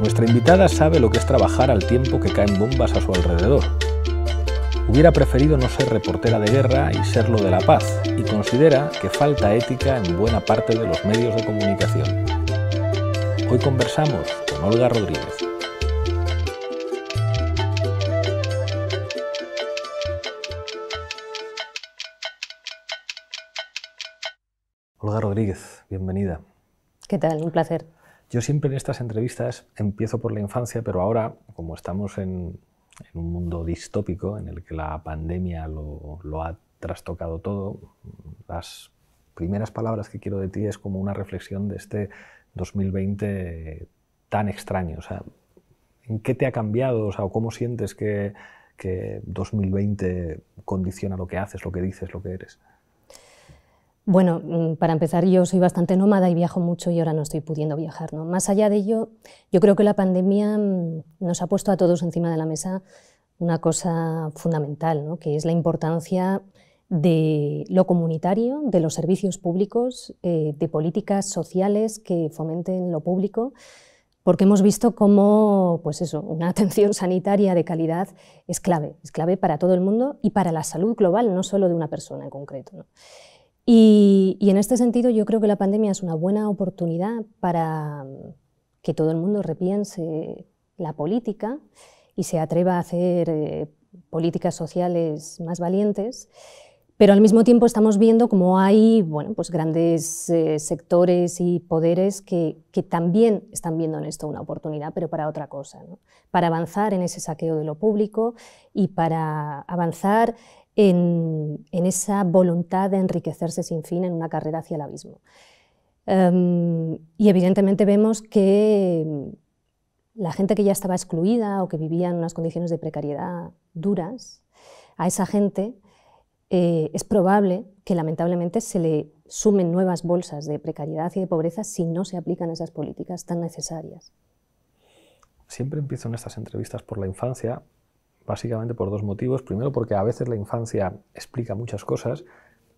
Nuestra invitada sabe lo que es trabajar al tiempo que caen bombas a su alrededor. Hubiera preferido no ser reportera de guerra y serlo de la paz, y considera que falta ética en buena parte de los medios de comunicación. Hoy conversamos con Olga Rodríguez. Olga Rodríguez, bienvenida. ¿Qué tal? Un placer. Yo siempre en estas entrevistas empiezo por la infancia, pero ahora, como estamos en, un mundo distópico en el que la pandemia lo, ha trastocado todo, las primeras palabras que quiero de ti es como una reflexión de este 2020 tan extraño. O sea, ¿En qué te ha cambiado? O ¿Cómo sientes que 2020 condiciona lo que haces, lo que dices, lo que eres? Bueno, mm, para empezar, yo soy bastante nómada y viajo mucho y ahora no estoy pudiendo viajar. ¿no? Más allá de ello, yo creo que la pandemia mm, nos ha puesto a todos encima de la mesa una cosa fundamental, que es la importancia de lo comunitario, de los servicios públicos, eh, de políticas sociales que fomenten lo público, porque hemos visto cómo pues eso, una atención sanitaria de calidad es clave, es clave para todo el mundo y para la salud global, no solo de una persona en concreto. Y, en este sentido yo creo que la pandemia es una buena oportunidad para mm, que todo el mundo repiense la política y se atreva a hacer eh, políticas sociales más valientes, pero al mismo tiempo estamos viendo cómo hay bueno, pues grandes eh, sectores y poderes que, también están viendo en esto una oportunidad, pero para otra cosa, para avanzar en ese saqueo de lo público y para avanzar en, esa voluntad de enriquecerse sin fin en una carrera hacia el abismo. Em, y evidentemente vemos que em, la gente que ya estaba excluida o que vivía en unas condiciones de precariedad duras, a esa gente eh, es probable que lamentablemente se le sumen nuevas bolsas de precariedad y de pobreza si no se aplican esas políticas tan necesarias. Siempre empiezo en estas entrevistas por la infancia básicamente por dos motivos. Primero, porque a veces la infancia explica muchas cosas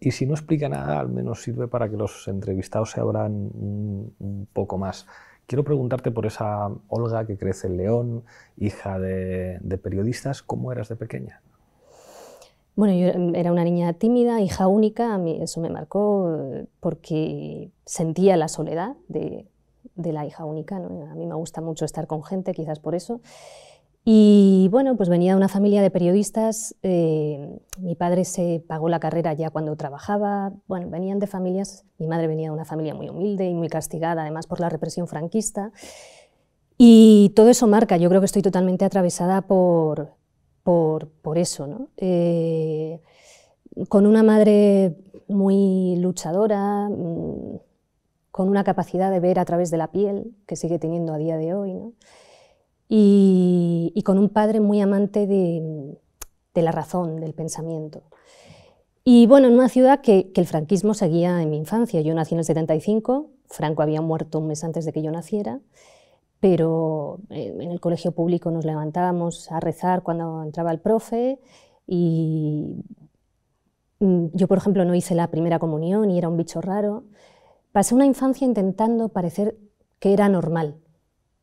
y si no explica nada, al menos sirve para que los entrevistados se abran un, poco más. Quiero preguntarte por esa Olga que crece en León, hija de, periodistas, ¿cómo eras de pequeña? Bueno, yo era una niña tímida, hija única, a mí eso me marcó eh, porque sentía la soledad de, la hija única. A mí me gusta mucho estar con gente, quizás por eso. Y bueno, pues venía de una familia de periodistas, eh, mi padre se pagó la carrera ya cuando trabajaba, bueno, venían de familias, mi madre venía de una familia muy humilde y muy castigada además por la represión franquista. Y todo eso marca, yo creo que estoy totalmente atravesada por, eso, ¿no? Eh, con una madre muy luchadora, mm, con una capacidad de ver a través de la piel que sigue teniendo a día de hoy, ¿no? y, con un padre muy amante de, la razón, del pensamiento. Y bueno, en una ciudad que, que el franquismo seguía en mi infancia. Yo nací en el 75, Franco había muerto un mes antes de que yo naciera pero eh, en el colegio público nos levantábamos a rezar cuando entraba el profe y mm, yo, por ejemplo, no hice la primera comunión y era un bicho raro. Pasé una infancia intentando parecer que era normal,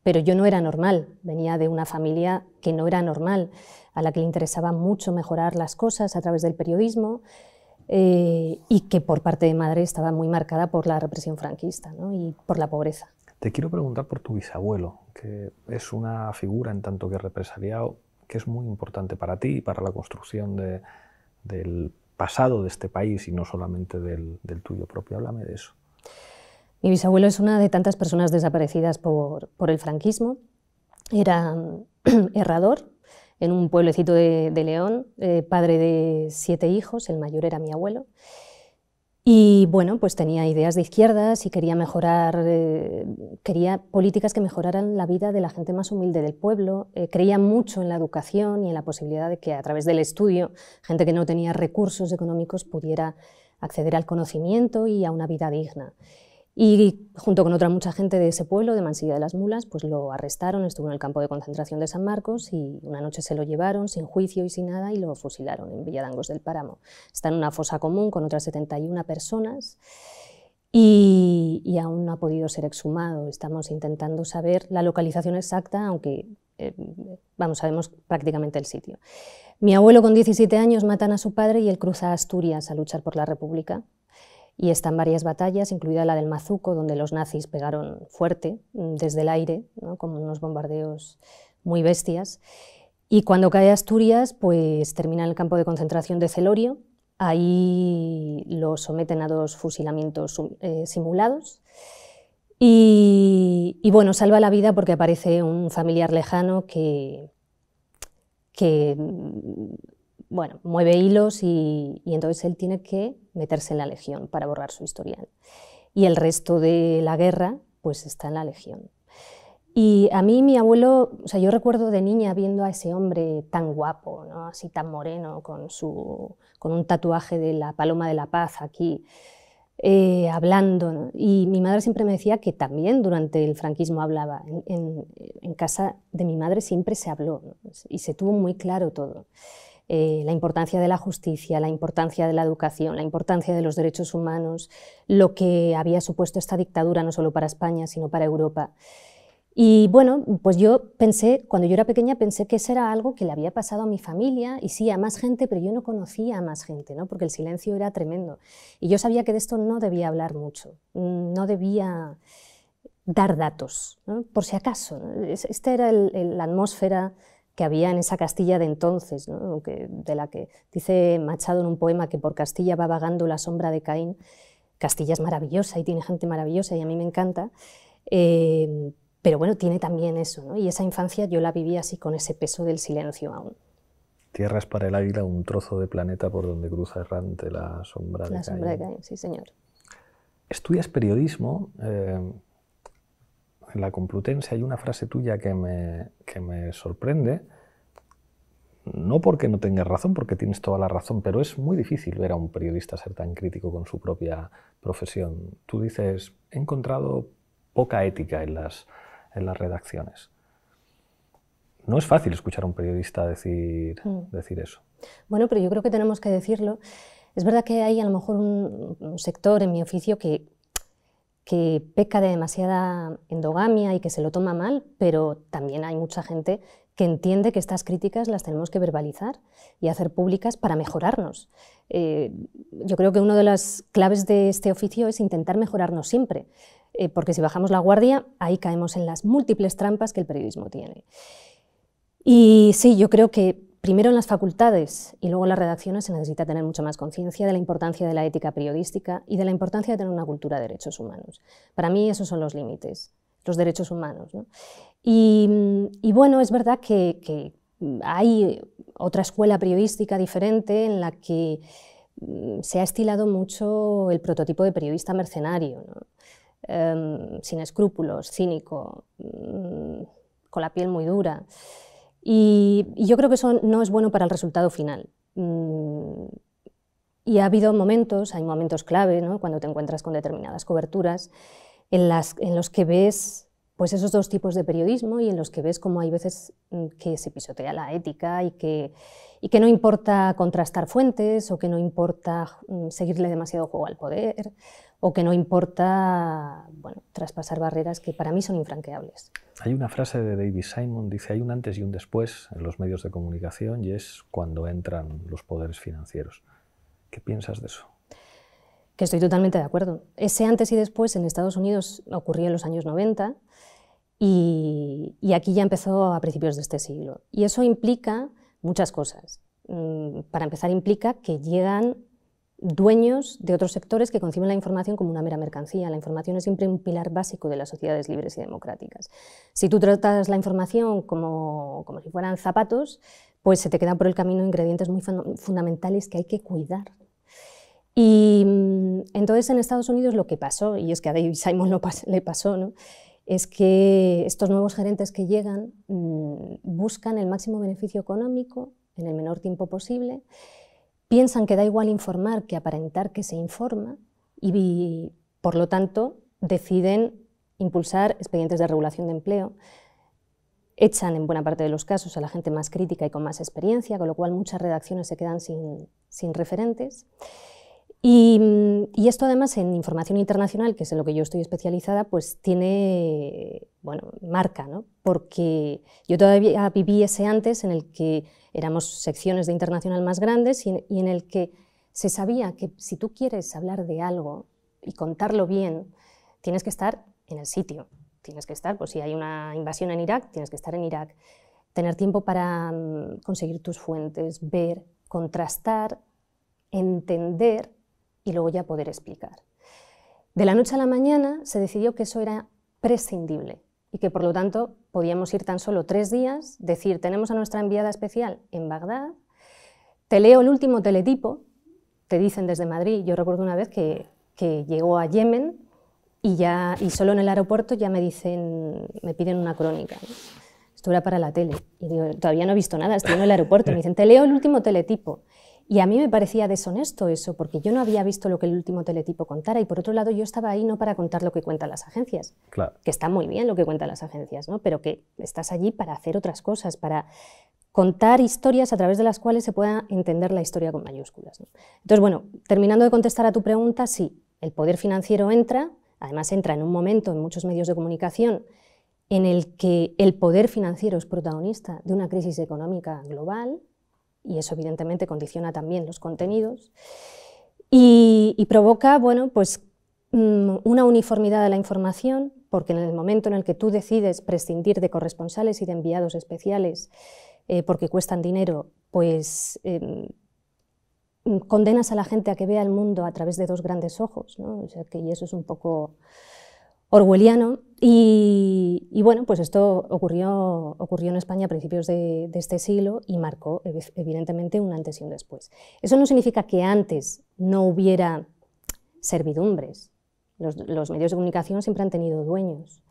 pero yo no era normal, venía de una familia que no era normal, a la que le interesaba mucho mejorar las cosas a través del periodismo eh, y que por parte de madre estaba muy marcada por la represión franquista y por la pobreza. Te quiero preguntar por tu bisabuelo, que es una figura en tanto que represaliado que es muy importante para ti y para la construcción del pasado de este país y no solamente del, del tuyo propio. Háblame de eso. Mi bisabuelo es una de tantas personas desaparecidas por, el franquismo. Era herrador en un pueblecito de, León, eh, padre de siete hijos, el mayor era mi abuelo. Y bueno, pues tenía ideas de izquierdas y quería mejorar, eh, quería políticas que mejoraran la vida de la gente más humilde del pueblo. Eh, creía mucho en la educación y en la posibilidad de que a través del estudio, gente que no tenía recursos económicos pudiera acceder al conocimiento y a una vida digna. Y junto con otra mucha gente de ese pueblo, de Mansilla de las Mulas, pues lo arrestaron, estuvo en el campo de concentración de San Marcos y una noche se lo llevaron sin juicio y sin nada y lo fusilaron en Villadangos del Páramo. Está en una fosa común con otras 71 personas y, aún no ha podido ser exhumado. Estamos intentando saber la localización exacta, aunque eh, vamos, sabemos prácticamente el sitio. Mi abuelo con 17 años matan a su padre y él cruza a Asturias a luchar por la República y están varias batallas, incluida la del Mazuco, donde los nazis pegaron fuerte mm, desde el aire, con unos bombardeos muy bestias. Y cuando cae Asturias, pues termina en el campo de concentración de Celorio. Ahí lo someten a dos fusilamientos eh, simulados. Y, bueno, salva la vida porque aparece un familiar lejano que, que bueno, mueve hilos y, entonces él tiene que meterse en la Legión para borrar su historial. Y el resto de la guerra, pues está en la Legión. Y a mí mi abuelo, o sea, yo recuerdo de niña viendo a ese hombre tan guapo, así tan moreno, con, su, con un tatuaje de la Paloma de la Paz aquí, eh, hablando. Y mi madre siempre me decía que también durante el franquismo hablaba. En, casa de mi madre siempre se habló y se tuvo muy claro todo. Eh, la importancia de la justicia, la importancia de la educación, la importancia de los derechos humanos, lo que había supuesto esta dictadura no solo para España, sino para Europa. Y bueno, pues yo pensé, cuando yo era pequeña, pensé que eso era algo que le había pasado a mi familia y sí, a más gente, pero yo no conocía a más gente, ¿no? porque el silencio era tremendo. Y yo sabía que de esto no debía hablar mucho, no debía dar datos, por si acaso. Esta era la atmósfera que había en esa Castilla de entonces, de la que dice Machado en un poema que por Castilla va vagando la sombra de Caín. Castilla es maravillosa y tiene gente maravillosa y a mí me encanta, eh, pero bueno, tiene también eso, y esa infancia yo la viví así con ese peso del silencio aún. Tierras para el águila, un trozo de planeta por donde cruza errante la sombra de Caín. La sombra de Caín, sí señor. Estudias periodismo. Eh, en la Complutense hay una frase tuya que me, me sorprende, no porque no tengas razón, porque tienes toda la razón, pero es muy difícil ver a un periodista ser tan crítico con su propia profesión. Tú dices, he encontrado poca ética en las, en las redacciones. No es fácil escuchar a un periodista decir, mm. decir eso. Bueno, pero yo creo que tenemos que decirlo. Es verdad que hay a lo mejor un sector en mi oficio que que peca de demasiada endogamia y que se lo toma mal, pero también hay mucha gente que entiende que estas críticas las tenemos que verbalizar y hacer públicas para mejorarnos. Eh, yo creo que una de las claves de este oficio es intentar mejorarnos siempre, eh, porque si bajamos la guardia, ahí caemos en las múltiples trampas que el periodismo tiene. Y sí, yo creo que primero en las facultades y luego en las redacciones se necesita tener mucha más conciencia de la importancia de la ética periodística y de la importancia de tener una cultura de derechos humanos. Para mí esos son los límites, los derechos humanos. Y, bueno, es verdad que, hay otra escuela periodística diferente en la que mm, se ha estilado mucho el prototipo de periodista mercenario, em, sin escrúpulos, cínico, mm, con la piel muy dura. Y, yo creo que eso no es bueno para el resultado final. Mm, y ha habido momentos, hay momentos clave, cuando te encuentras con determinadas coberturas, en, las, en los que ves pues esos dos tipos de periodismo y en los que ves cómo hay veces mm, que se pisotea la ética y que, y que no importa contrastar fuentes o que no importa mm, seguirle demasiado juego al poder o que no importa bueno, traspasar barreras que para mí son infranqueables. Hay una frase de David Simon, dice, hay un antes y un después en los medios de comunicación y es cuando entran los poderes financieros. ¿Qué piensas de eso? Que estoy totalmente de acuerdo. Ese antes y después en Estados Unidos ocurrió en los años 90 y aquí ya empezó a principios de este siglo. Y eso implica muchas cosas. Mm, para empezar, implica que llegan dueños de otros sectores que conciben la información como una mera mercancía. La información es siempre un pilar básico de las sociedades libres y democráticas. Si tú tratas la información como, si fueran zapatos, pues se te quedan por el camino ingredientes muy fundamentales que hay que cuidar. Y mm, entonces en Estados Unidos lo que pasó, y es que a David Simon le pasó, es que estos nuevos gerentes que llegan mm, buscan el máximo beneficio económico en el menor tiempo posible piensan que da igual informar que aparentar que se informa y, por lo tanto, deciden impulsar expedientes de regulación de empleo, echan en buena parte de los casos a la gente más crítica y con más experiencia, con lo cual muchas redacciones se quedan sin, referentes. Y, esto además en información internacional, que es en lo que yo estoy especializada, pues tiene, bueno, marca, ¿no? Porque yo todavía viví ese antes en el que éramos secciones de internacional más grandes y en, y en el que se sabía que si tú quieres hablar de algo y contarlo bien, tienes que estar en el sitio, tienes que estar, pues si hay una invasión en Irak, tienes que estar en Irak, tener tiempo para mm, conseguir tus fuentes, ver, contrastar, entender y luego ya poder explicar. De la noche a la mañana se decidió que eso era prescindible y que por lo tanto podíamos ir tan solo tres días, decir, tenemos a nuestra enviada especial en Bagdad, te leo el último teletipo, te dicen desde Madrid, yo recuerdo una vez que, llegó a Yemen y, ya, y solo en el aeropuerto ya me dicen, me piden una crónica. Esto era para la tele. Y digo, todavía no he visto nada, estoy en el aeropuerto. Me dicen, te leo el último teletipo. Y a mí me parecía deshonesto eso, porque yo no había visto lo que el último teletipo contara y por otro lado yo estaba ahí no para contar lo que cuentan las agencias, claro. que está muy bien lo que cuentan las agencias, ¿no? pero que estás allí para hacer otras cosas, para contar historias a través de las cuales se pueda entender la historia con mayúsculas. Entonces, bueno, terminando de contestar a tu pregunta, sí, el poder financiero entra, además entra en un momento en muchos medios de comunicación en el que el poder financiero es protagonista de una crisis económica global, y eso evidentemente condiciona también los contenidos, y, provoca bueno, pues, mm, una uniformidad de la información, porque en el momento en el que tú decides prescindir de corresponsales y de enviados especiales eh, porque cuestan dinero, pues em, condenas a la gente a que vea el mundo a través de dos grandes ojos, y eso es un poco orwelliano. Y, bueno, pues esto ocurrió, ocurrió en España a principios de, este siglo y marcó evidentemente un antes y un después. Eso no significa que antes no hubiera servidumbres. Los, medios de comunicación siempre han tenido dueños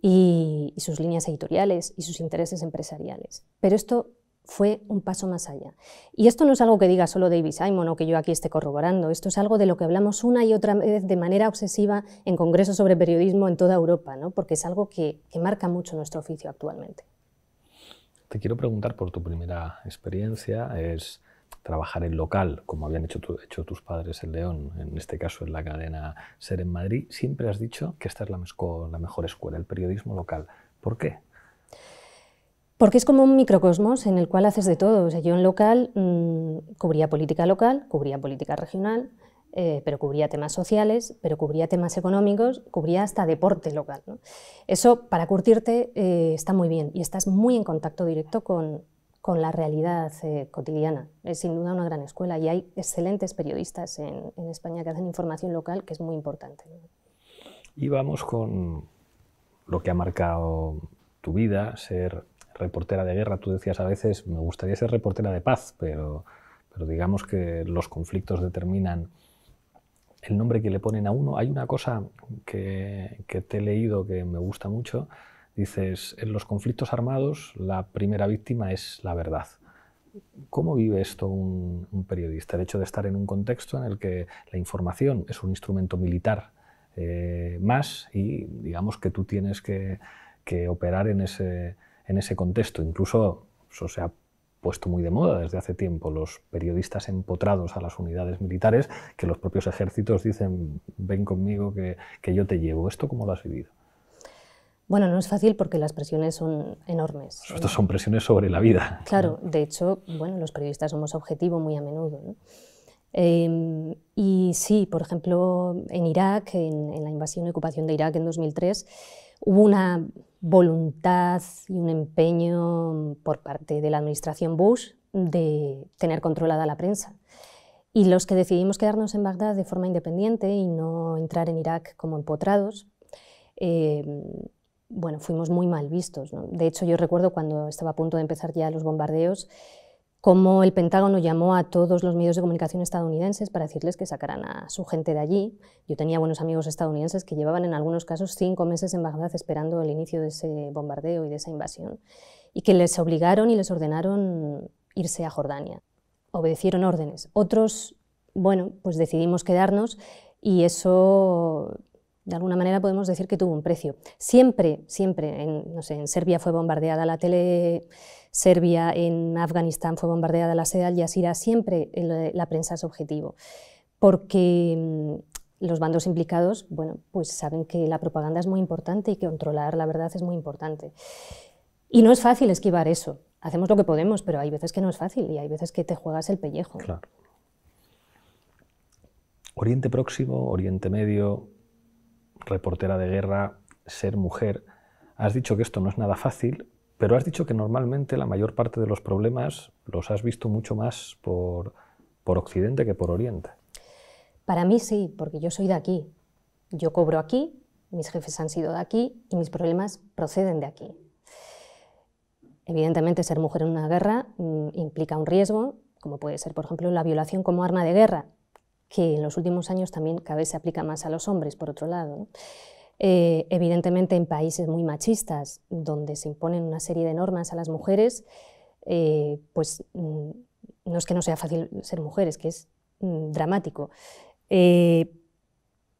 y, y sus líneas editoriales y sus intereses empresariales. Pero esto fue un paso más allá. Y esto no es algo que diga solo David Simon o que yo aquí esté corroborando, esto es algo de lo que hablamos una y otra vez de manera obsesiva en congresos sobre periodismo en toda Europa, ¿no? porque es algo que, marca mucho nuestro oficio actualmente. Te quiero preguntar por tu primera experiencia, es trabajar en local, como habían hecho, hecho tus padres en León, en este caso en la cadena SER en Madrid, siempre has dicho que esta es la, la mejor escuela, el periodismo local. ¿Por qué? Porque es como un microcosmos en el cual haces de todo. yo en local mm, cubría política local, cubría política regional, eh, pero cubría temas sociales, pero cubría temas económicos, cubría hasta deporte local. Eso para curtirte eh, está muy bien y estás muy en contacto directo con, la realidad eh, cotidiana. Es sin duda una gran escuela y hay excelentes periodistas en, España que hacen información local que es muy importante. Y vamos con lo que ha marcado tu vida, ser reportera de guerra. Tú decías a veces, me gustaría ser reportera de paz, pero, pero digamos que los conflictos determinan el nombre que le ponen a uno. Hay una cosa que, te he leído que me gusta mucho. Dices, en los conflictos armados la primera víctima es la verdad. ¿Cómo vive esto un, periodista? El hecho de estar en un contexto en el que la información es un instrumento militar eh, más y digamos que tú tienes que, que operar en ese, en ese contexto. Incluso pues, se ha puesto muy de moda desde hace tiempo, los periodistas empotrados a las unidades militares, que los propios ejércitos dicen, ven conmigo que, yo te llevo. ¿Esto cómo lo has vivido? Bueno, no es fácil porque las presiones son enormes. Estas son presiones sobre la vida. Claro, de hecho, bueno, los periodistas somos objetivo muy a menudo. ¿no? Em, y sí, por ejemplo, en Irak, en, la invasión y ocupación de Irak en 2003, hubo una, voluntad y un empeño por parte de la administración Bush de tener controlada la prensa. Y los que decidimos quedarnos en Bagdad de forma independiente y no entrar en Irak como empotrados, eh, bueno, fuimos muy mal vistos. ¿no? De hecho, yo recuerdo cuando estaba a punto de empezar ya los bombardeos, como el Pentágono llamó a todos los medios de comunicación estadounidenses para decirles que sacaran a su gente de allí. Yo tenía buenos amigos estadounidenses que llevaban en algunos casos cinco meses en Bagdad esperando el inicio de ese bombardeo y de esa invasión, y que les obligaron y les ordenaron irse a Jordania. Obedecieron órdenes. Otros, bueno, pues decidimos quedarnos y eso de alguna manera podemos decir que tuvo un precio. Siempre, siempre, no sé, en Serbia fue bombardeada la tele Serbia, en Afganistán fue bombardeada la sede Al Jazeera, siempre la prensa es objetivo, porque mm, los bandos implicados, bueno, pues saben que la propaganda es muy importante y que controlar la verdad es muy importante. Y no es fácil esquivar eso. Hacemos lo que podemos, pero hay veces que no es fácil y hay veces que te juegas el pellejo. Claro. Oriente Próximo, Oriente Medio, reportera de guerra, ser mujer. Has dicho que esto no es nada fácil, pero has dicho que normalmente la mayor parte de los problemas los has visto mucho más por, Occidente que por Oriente. Para mí sí, porque yo soy de aquí. Yo cobro aquí, mis jefes han sido de aquí y mis problemas proceden de aquí. Evidentemente, ser mujer en una guerra mm, implica un riesgo, como puede ser, por ejemplo, la violación como arma de guerra, que en los últimos años también cada vez se aplica más a los hombres, por otro lado. Eh, evidentemente en países muy machistas, donde se imponen una serie de normas a las mujeres, eh, pues mm, no es que no sea fácil ser mujeres, que es mm, dramático. Eh,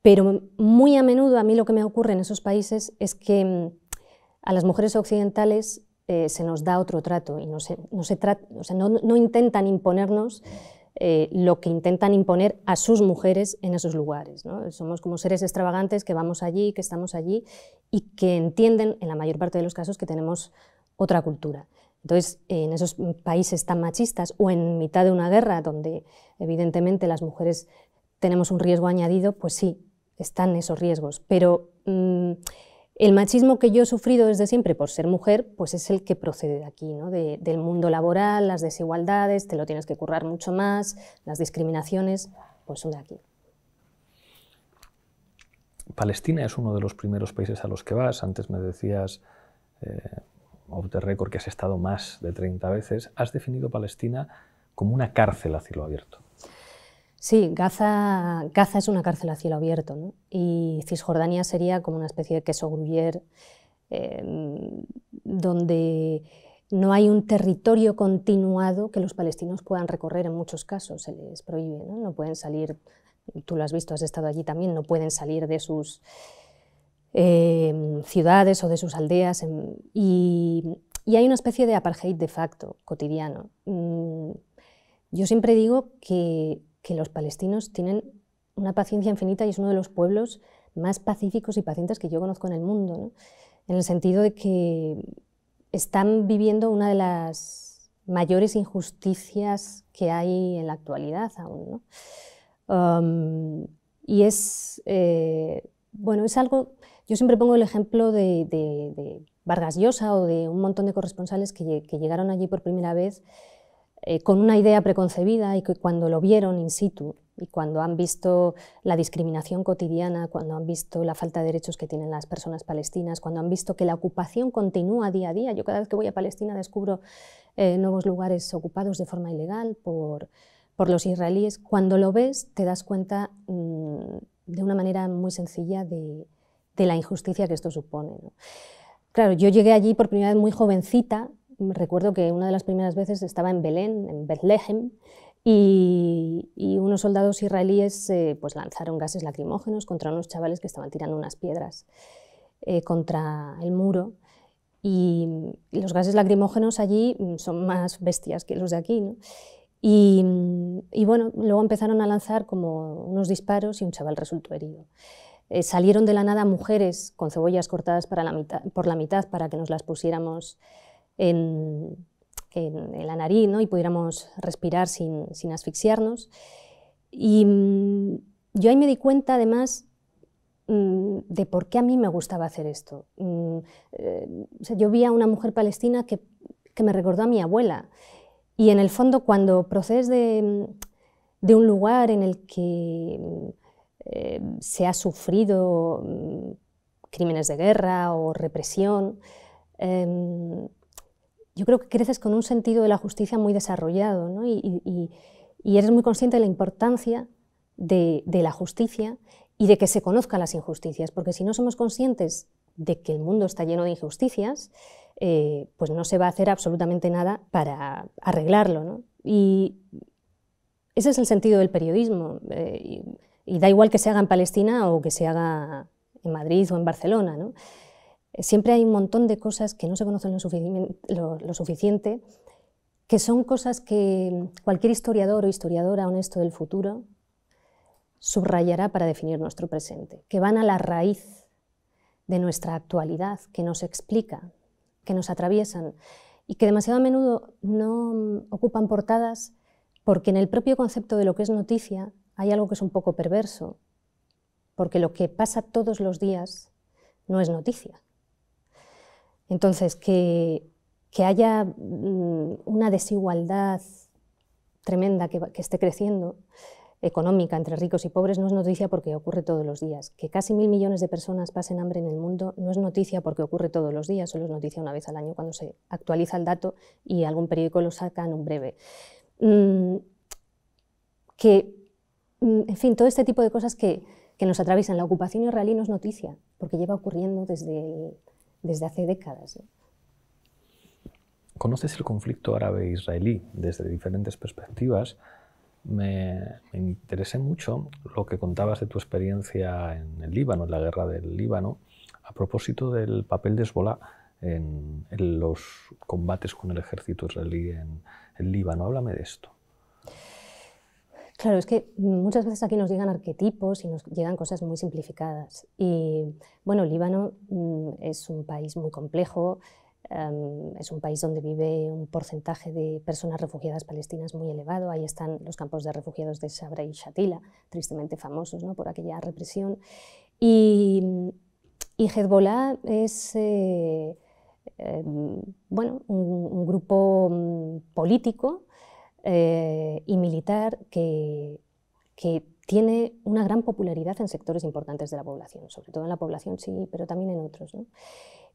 pero muy a menudo a mí lo que me ocurre en esos países es que mm, a las mujeres occidentales se nos da otro trato y se, no intentan imponernos eh, lo que intentan imponer a sus mujeres en esos lugares. Somos como seres extravagantes que vamos allí, que estamos allí y que entienden, en la mayor parte de los casos, que tenemos otra cultura. Entonces, en esos países tan machistas o en mitad de una guerra donde evidentemente las mujeres tenemos un riesgo añadido, pues sí, están esos riesgos. Pero mm, el machismo que yo he sufrido desde siempre por ser mujer, pues es el que procede de aquí, ¿no? del mundo laboral, las desigualdades, te lo tienes que currar mucho más, las discriminaciones, pues son de aquí. Palestina es uno de los primeros países a los que vas. Antes me decías, eh, off record, que has estado más de 30 veces. Has definido Palestina como una cárcel a cielo abierto. Sí, Gaza, es una cárcel a cielo abierto ¿no? y Cisjordania sería como una especie de queso gruyer em, donde no hay un territorio continuado que los palestinos puedan recorrer en muchos casos, se les prohíbe, ¿no? no pueden salir, tú lo has visto, has estado allí también, no pueden salir de sus em, ciudades o de sus aldeas em, y, hay una especie de apartheid de facto cotidiano. Mm, yo siempre digo que que los palestinos tienen una paciencia infinita y es uno de los pueblos más pacíficos y pacientes que yo conozco en el mundo, en el sentido de que están viviendo una de las mayores injusticias que hay en la actualidad aún. Um, y es, eh, bueno, es algo, yo siempre pongo el ejemplo de, Vargas Llosa o de un montón de corresponsales que, que llegaron allí por primera vez eh, con una idea preconcebida y que cuando lo vieron in situ y cuando han visto la discriminación cotidiana, cuando han visto la falta de derechos que tienen las personas palestinas, cuando han visto que la ocupación continúa día a día. Yo cada vez que voy a Palestina descubro eh, nuevos lugares ocupados de forma ilegal por, los israelíes. Cuando lo ves te das cuenta mm, de una manera muy sencilla de, la injusticia que esto supone. Claro, yo llegué allí por primera vez muy jovencita, recuerdo que una de las primeras veces estaba en Belén, en Bethlehem, y, unos soldados israelíes eh, pues lanzaron gases lacrimógenos contra unos chavales que estaban tirando unas piedras eh, contra el muro. Y, los gases lacrimógenos allí mm, son más bestias que los de aquí. Y, bueno, luego empezaron a lanzar como unos disparos y un chaval resultó herido. Eh, salieron de la nada mujeres con cebollas cortadas por la mitad para que nos las pusiéramos en, la nariz ¿no? y pudiéramos respirar sin, asfixiarnos. Y mm, yo ahí me di cuenta, además, mm, de por qué a mí me gustaba hacer esto. Mm, eh, yo vi a una mujer palestina que, me recordó a mi abuela. Y en el fondo, cuando procedes de, un lugar en el que eh, se ha sufrido crímenes de guerra o represión, em, yo creo que creces con un sentido de la justicia muy desarrollado ¿no? y, eres muy consciente de la importancia de, la justicia y de que se conozcan las injusticias, porque si no somos conscientes de que el mundo está lleno de injusticias, eh, pues no se va a hacer absolutamente nada para arreglarlo. ¿no? Y ese es el sentido del periodismo. Eh, y, y, da igual que se haga en Palestina o que se haga en Madrid o en Barcelona. ¿no? siempre hay un montón de cosas que no se conocen lo, suficiente, que son cosas que cualquier historiador o historiadora honesto del futuro subrayará para definir nuestro presente, que van a la raíz de nuestra actualidad, que nos explica, que nos atraviesan y que demasiado a menudo no ocupan portadas porque en el propio concepto de lo que es noticia hay algo que es un poco perverso, porque lo que pasa todos los días no es noticia. Entonces, que, haya mm, una desigualdad tremenda que, esté creciendo, económica entre ricos y pobres no es noticia porque ocurre todos los días. Que casi mil millones de personas pasen hambre en el mundo no es noticia porque ocurre todos los días, solo es noticia una vez al año cuando se actualiza el dato y algún periódico lo saca en un breve. Mm, que, mm, en fin, todo este tipo de cosas que, nos atraviesan. La ocupación israelí no es noticia porque lleva ocurriendo desde desde hace décadas. Conoces el conflicto árabe-israelí desde diferentes perspectivas. Me, interesé mucho lo que contabas de tu experiencia en el Líbano, en la guerra del Líbano, a propósito del papel de Hezbollah en los combates con el ejército israelí en el Líbano. Háblame de esto. Claro, es que muchas veces aquí nos llegan arquetipos y nos llegan cosas muy simplificadas. Y bueno, Líbano mm, es un país muy complejo, em, es un país donde vive un porcentaje de personas refugiadas palestinas muy elevado. Ahí están los campos de refugiados de Sabra y Shatila, tristemente famosos ¿no? por aquella represión. Y, Hezbollah es... Eh, em, bueno, un grupo mm, político eh, y militar que, que tiene una gran popularidad en sectores importantes de la población, sobre todo en la población sí, pero también en otros. ¿no?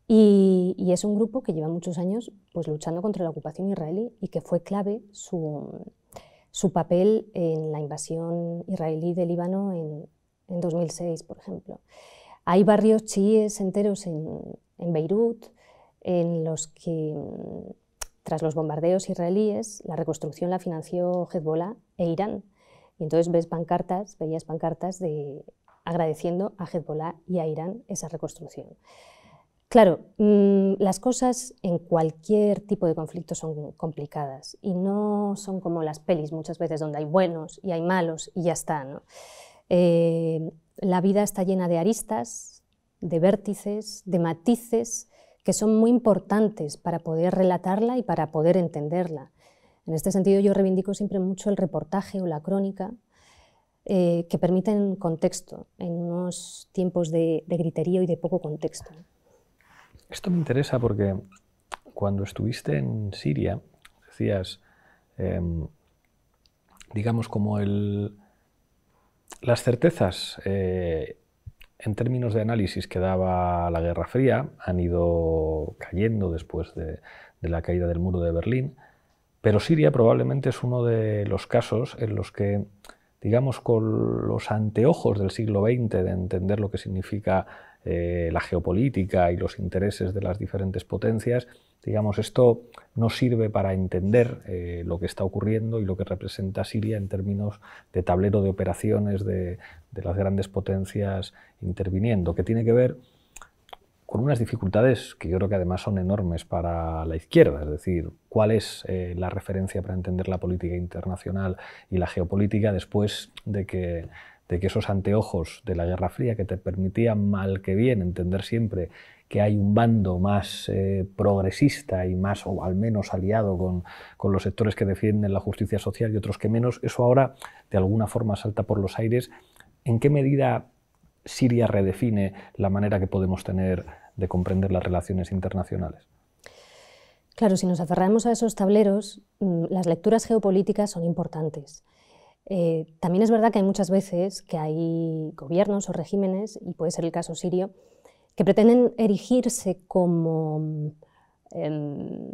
Y, y, es un grupo que lleva muchos años pues, luchando contra la ocupación israelí y que fue clave su, su papel en la invasión israelí del Líbano en, en 2006, por ejemplo. Hay barrios chiíes enteros en, en Beirut en los que tras los bombardeos israelíes, la reconstrucción la financió Hezbollah e Irán. Y entonces ves pancartas, veías pancartas de, agradeciendo a Hezbollah y a Irán esa reconstrucción. Claro, mm, las cosas en cualquier tipo de conflicto son complicadas y no son como las pelis muchas veces donde hay buenos y hay malos y ya está. Eh, la vida está llena de aristas, de vértices, de matices que son muy importantes para poder relatarla y para poder entenderla. En este sentido, yo reivindico siempre mucho el reportaje o la crónica, eh, que permiten contexto en unos tiempos de, griterío y de poco contexto. Esto me interesa porque cuando estuviste en Siria, decías, em, digamos, como el, las certezas eh, en términos de análisis que daba la Guerra Fría han ido cayendo después de, la caída del muro de Berlín, pero Siria probablemente es uno de los casos en los que, digamos, con los anteojos del siglo XX de entender lo que significa eh, la geopolítica y los intereses de las diferentes potencias, Digamos, esto no sirve para entender eh, lo que está ocurriendo y lo que representa Siria en términos de tablero de operaciones de, las grandes potencias interviniendo, que tiene que ver con unas dificultades que yo creo que además son enormes para la izquierda, es decir, cuál es eh, la referencia para entender la política internacional y la geopolítica después de que, de que esos anteojos de la Guerra Fría que te permitían mal que bien entender siempre que hay un bando más eh, progresista y más, o al menos aliado con, los sectores que defienden la justicia social y otros que menos, eso ahora de alguna forma salta por los aires. ¿En qué medida Siria redefine la manera que podemos tener de comprender las relaciones internacionales? Claro, si nos aferramos a esos tableros, mm, las lecturas geopolíticas son importantes. Eh, también es verdad que hay muchas veces que hay gobiernos o regímenes, y puede ser el caso sirio, que pretenden erigirse como, em,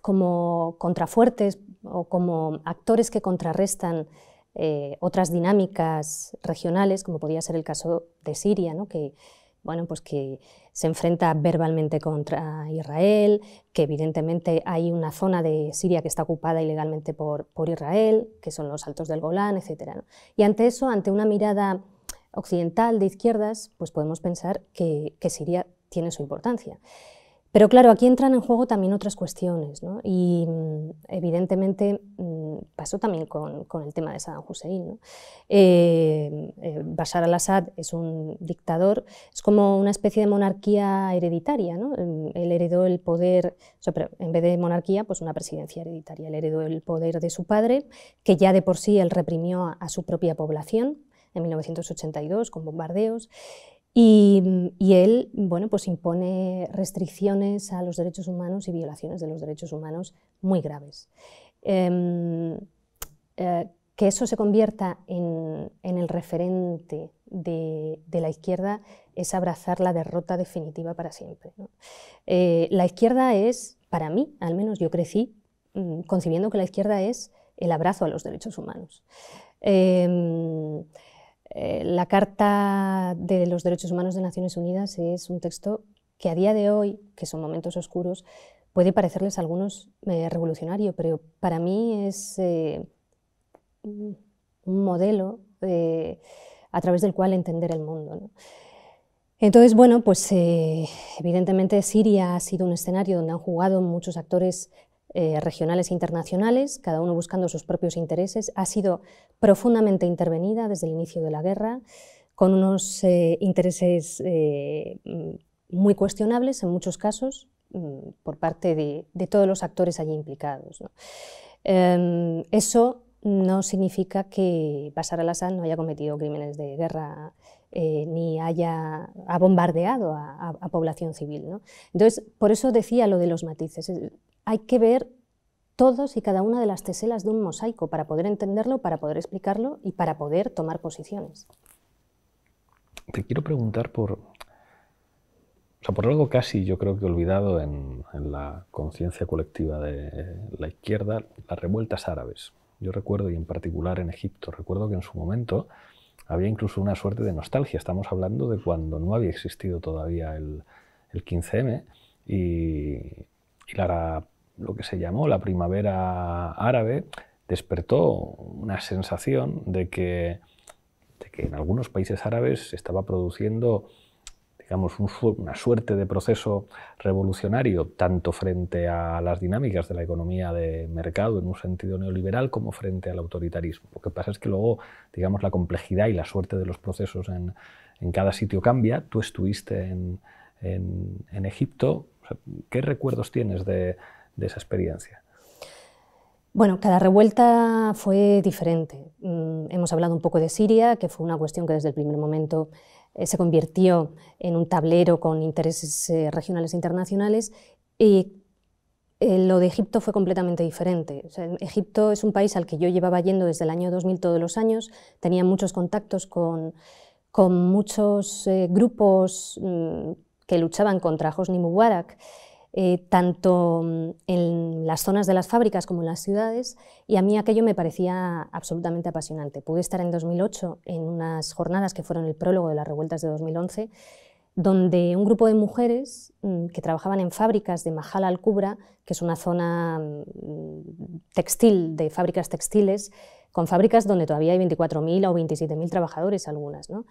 como contrafuertes o como actores que contrarrestan eh, otras dinámicas regionales, como podría ser el caso de Siria, ¿no? que, bueno, pues que se enfrenta verbalmente contra Israel, que evidentemente hay una zona de Siria que está ocupada ilegalmente por, por Israel, que son los altos del Golán, etc. Y ante eso, ante una mirada occidental, de izquierdas, pues podemos pensar que, que Siria tiene su importancia. Pero claro, aquí entran en juego también otras cuestiones, ¿no? y mm, evidentemente mm, pasó también con, con el tema de Saddam Hussein. ¿no? Eh, eh, Bashar al-Assad es un dictador, es como una especie de monarquía hereditaria. ¿no? Mm, él heredó el poder, en vez de monarquía, pues una presidencia hereditaria. Él heredó el poder de su padre, que ya de por sí él reprimió a su propia población en 1982 con bombardeos. Y, él bueno, pues impone restricciones a los derechos humanos y violaciones de los derechos humanos muy graves. Em, eh, que eso se convierta en, el referente de, la izquierda es abrazar la derrota definitiva para siempre. Eh, la izquierda es, para mí, al menos yo crecí mm, concibiendo que la izquierda es el abrazo a los derechos humanos. Em, eh, la Carta de los Derechos Humanos de Naciones Unidas es un texto que a día de hoy, que son momentos oscuros, puede parecerles a algunos eh, revolucionario, pero para mí es eh, un modelo a través del cual entender el mundo. Entonces, bueno, pues evidentemente Siria ha sido un escenario donde han jugado muchos actores eh, regionales e internacionales, cada uno buscando sus propios intereses, ha sido profundamente intervenida desde el inicio de la guerra, con unos eh, intereses eh, muy cuestionables en muchos casos mm, por parte de, todos los actores allí implicados. Em, eso no significa que Bashar al-Assad no haya cometido crímenes de guerra ni haya bombardeado a, población civil. Entonces, por eso decía lo de los matices hay que ver todos y cada una de las teselas de un mosaico para poder entenderlo, para poder explicarlo y para poder tomar posiciones. Te quiero preguntar por, o sea, por algo casi yo creo que olvidado en, la conciencia colectiva de la izquierda, las revueltas árabes. Yo recuerdo, y en particular en Egipto, recuerdo que en su momento había incluso una suerte de nostalgia. Estamos hablando de cuando no había existido todavía el, 15M y, y la lo que se llamó la primavera árabe, despertó una sensación de que, que en algunos países árabes se estaba produciendo digamos, una suerte de proceso revolucionario, tanto frente a las dinámicas de la economía de mercado en un sentido neoliberal como frente al autoritarismo. Lo que pasa es que luego, digamos, la complejidad y la suerte de los procesos en, cada sitio cambia. Tú estuviste en, Egipto. ¿Qué recuerdos tienes de, de esa experiencia? Bueno, cada revuelta fue diferente. Mm, hemos hablado un poco de Siria, que fue una cuestión que desde el primer momento eh, se convirtió en un tablero con intereses eh, regionales e internacionales. Y eh, lo de Egipto fue completamente diferente. Egipto es un país al que yo llevaba yendo desde el año 2000 todos los años, tenía muchos contactos con, muchos grupos mm, que luchaban contra Hosni Mubarak. Eh, tanto mm, en las zonas de las fábricas como en las ciudades, y a mí aquello me parecía absolutamente apasionante. Pude estar en 2008 en unas jornadas que fueron el prólogo de las revueltas de 2011, donde un grupo de mujeres mm, que trabajaban en fábricas de Majala al kubra que es una zona mm, textil, de fábricas textiles, con fábricas donde todavía hay 24.000 o 27.000 trabajadores algunas, ¿no?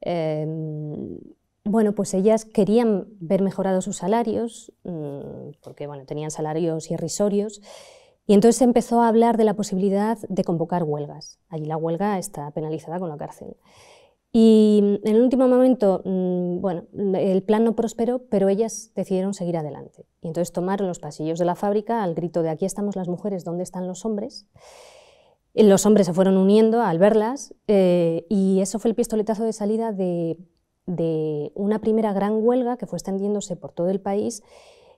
Em, bueno, pues ellas querían ver mejorados sus salarios, mm, porque bueno, tenían salarios irrisorios, y entonces se empezó a hablar de la posibilidad de convocar huelgas. Allí la huelga está penalizada con la cárcel. Y en el último momento, mm, bueno, el plan no prosperó, pero ellas decidieron seguir adelante. Y entonces tomaron los pasillos de la fábrica al grito de aquí estamos las mujeres, ¿dónde están los hombres? Los hombres se fueron uniendo al verlas eh, y eso fue el pistoletazo de salida de de una primera gran huelga que fue extendiéndose por todo el país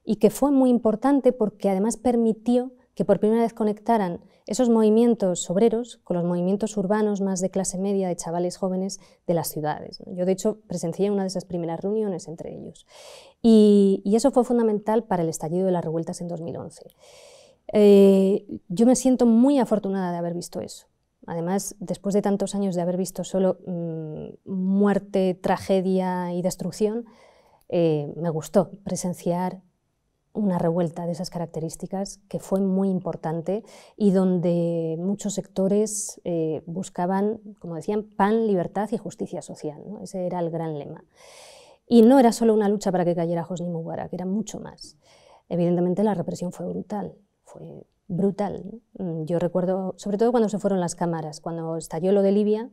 y que fue muy importante porque además permitió que por primera vez conectaran esos movimientos obreros con los movimientos urbanos más de clase media, de chavales jóvenes de las ciudades. Yo, de hecho, presencié una de esas primeras reuniones entre ellos. Y, eso fue fundamental para el estallido de las revueltas en 2011. Eh, yo me siento muy afortunada de haber visto eso. Además, después de tantos años de haber visto solo mm, muerte, tragedia y destrucción, eh, me gustó presenciar una revuelta de esas características que fue muy importante y donde muchos sectores eh, buscaban, como decían, pan, libertad y justicia social. ¿no? Ese era el gran lema. Y no era solo una lucha para que cayera Hosni Mubarak, era mucho más. Evidentemente la represión fue brutal, brutal. Mm, yo recuerdo, sobre todo cuando se fueron las cámaras, cuando estalló lo de Libia,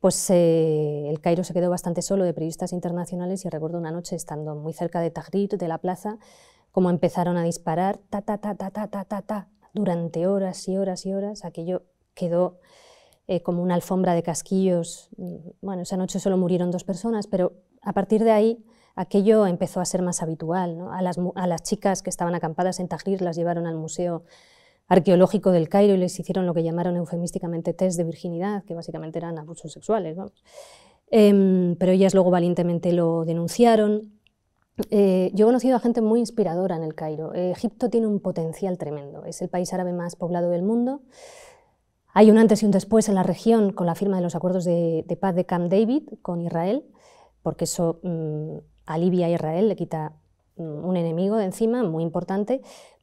pues eh, el Cairo se quedó bastante solo de periodistas internacionales y recuerdo una noche estando muy cerca de Tahrir, de la plaza, como empezaron a disparar ta ta ta ta ta ta ta ta durante horas y horas y horas, aquello quedó eh, como una alfombra de casquillos. Mm, bueno, esa noche solo murieron dos personas, pero a partir de ahí aquello empezó a ser más habitual. A, las, chicas que estaban acampadas en Tahrir las llevaron al Museo Arqueológico del Cairo y les hicieron lo que llamaron eufemísticamente test de virginidad, que básicamente eran abusos sexuales. Em, pero ellas luego valientemente lo denunciaron. Eh, yo he conocido a gente muy inspiradora en el Cairo. Egipto tiene un potencial tremendo. Es el país árabe más poblado del mundo. Hay un antes y un después en la región con la firma de los acuerdos de, paz de Camp David con Israel, porque eso mm, alivia a Israel, le quita un enemigo de encima muy importante.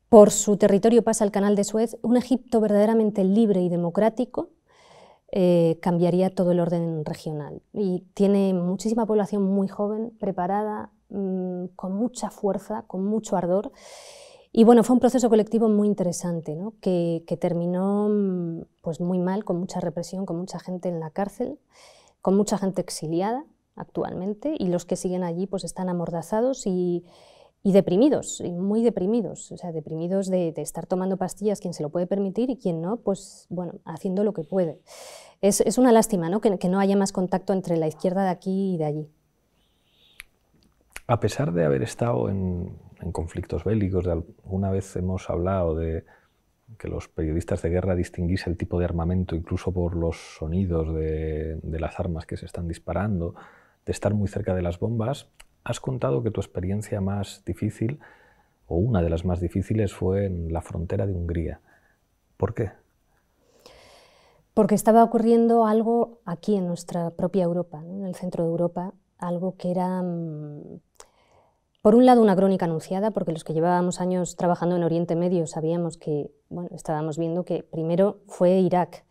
Por su territorio pasa el canal de Suez. Un Egipto verdaderamente libre y democrático eh, cambiaría todo el orden regional. Y tiene muchísima población muy joven, preparada, mm, con mucha fuerza, con mucho ardor. Y bueno, fue un proceso colectivo muy interesante, que, que, terminó mm, pues, muy mal, con mucha represión, con mucha gente en la cárcel, con mucha gente exiliada actualmente y los que siguen allí pues están amordazados y, y deprimidos, muy deprimidos, o sea, deprimidos de, estar tomando pastillas quien se lo puede permitir y quien no, pues bueno, haciendo lo que puede. Es, es una lástima ¿no? Que, no haya más contacto entre la izquierda de aquí y de allí. A pesar de haber estado en, en conflictos bélicos, alguna vez hemos hablado de que los periodistas de guerra distinguís el tipo de armamento incluso por los sonidos de, de las armas que se están disparando de estar muy cerca de las bombas, has contado que tu experiencia más difícil, o una de las más difíciles, fue en la frontera de Hungría. ¿Por qué? Porque estaba ocurriendo algo aquí en nuestra propia Europa, en el centro de Europa, algo que era, mm, por un lado, una crónica anunciada, porque los que llevábamos años trabajando en Oriente Medio sabíamos que, bueno, estábamos viendo que primero fue Irak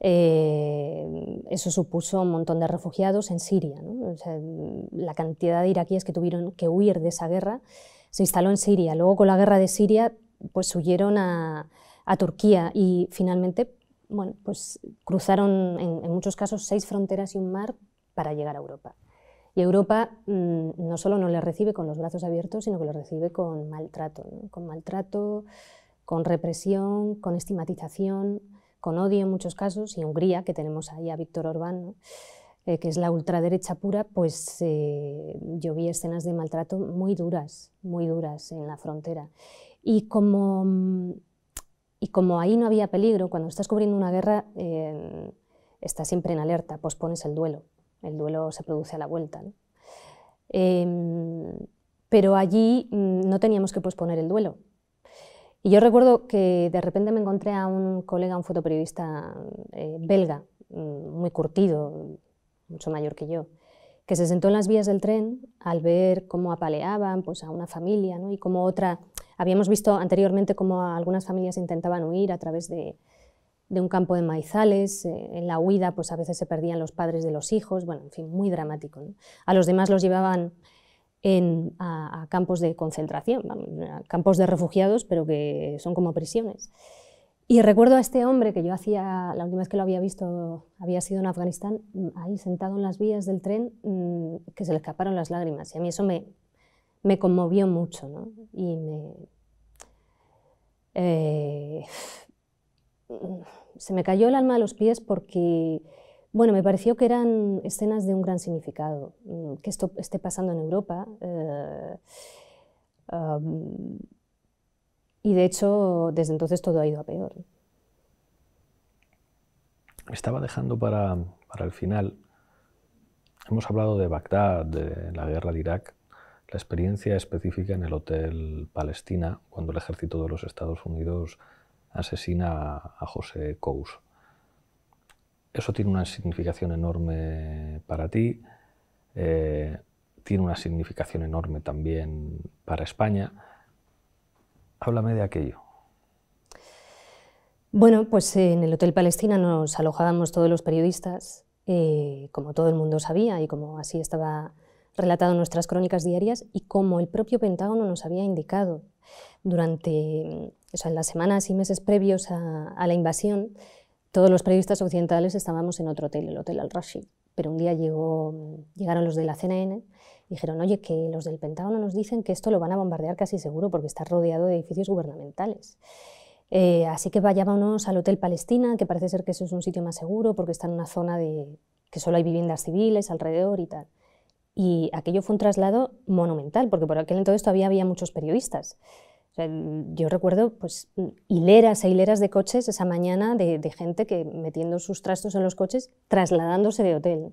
eh, eso supuso un montón de refugiados en Siria. la cantidad de iraquíes que tuvieron que huir de esa guerra se instaló en Siria. Luego con la guerra de Siria pues huyeron a, Turquía y finalmente bueno, pues, cruzaron en, muchos casos seis fronteras y un mar para llegar a Europa. Y Europa mm, no solo no les recibe con los brazos abiertos, sino que los recibe con maltrato, con maltrato, con represión, con estigmatización con odio en muchos casos, y Hungría, que tenemos ahí a Víctor Orbán, eh, que es la ultraderecha pura, pues eh, yo vi escenas de maltrato muy duras, muy duras en la frontera. Y como, y como ahí no había peligro, cuando estás cubriendo una guerra, eh, estás siempre en alerta, pospones el duelo. El duelo se produce a la vuelta. Em, pero allí mm, no teníamos que posponer el duelo, y yo recuerdo que de repente me encontré a un colega, un fotoperiodista eh, belga, mm, muy curtido, mucho mayor que yo, que se sentó en las vías del tren al ver cómo apaleaban pues, a una familia ¿no? y cómo otra... Habíamos visto anteriormente cómo algunas familias intentaban huir a través de, un campo de maizales, eh, en la huida pues a veces se perdían los padres de los hijos, bueno, en fin, muy dramático. A los demás los llevaban a, campos de concentración, campos de refugiados, pero que son como prisiones. Y recuerdo a este hombre que yo hacía, la última vez que lo había visto había sido en Afganistán, mm, ahí sentado en las vías del tren, mm, que se le escaparon las lágrimas. Y a mí eso me, conmovió mucho. ¿no? Y me, eh, se me cayó el alma a los pies porque bueno, me pareció que eran escenas de un gran significado. Mm, que esto esté pasando en Europa. Eh, y de hecho, desde entonces todo ha ido a peor. Estaba dejando para, para el final. Hemos hablado de Bagdad, de la guerra de Irak, la experiencia específica en el Hotel Palestina, cuando el ejército de los Estados Unidos asesina a José Cous, eso tiene una significación enorme para ti, eh, tiene una significación enorme también para España. Háblame de aquello. Bueno, pues en el Hotel Palestina nos alojábamos todos los periodistas, eh, como todo el mundo sabía y como así estaba relatado en nuestras crónicas diarias y como el propio Pentágono nos había indicado durante en las semanas y meses previos a la invasión, todos los periodistas occidentales estábamos en otro hotel, el Hotel Al-Rashid, pero un día llegaron los de la CNN y dijeron, oye, que los del Pentágono nos dicen que esto lo van a bombardear casi seguro porque está rodeado de edificios gubernamentales. Eh, así que vayámonos al Hotel Palestina, que parece ser que eso es un sitio más seguro porque está en una zona de que solo hay viviendas civiles alrededor y tal. Y aquello fue un traslado monumental, porque por aquel entonces todavía había muchos periodistas yo recuerdo pues, hileras e hileras de coches esa mañana de, gente que metiendo sus trastos en los coches, trasladándose de hotel.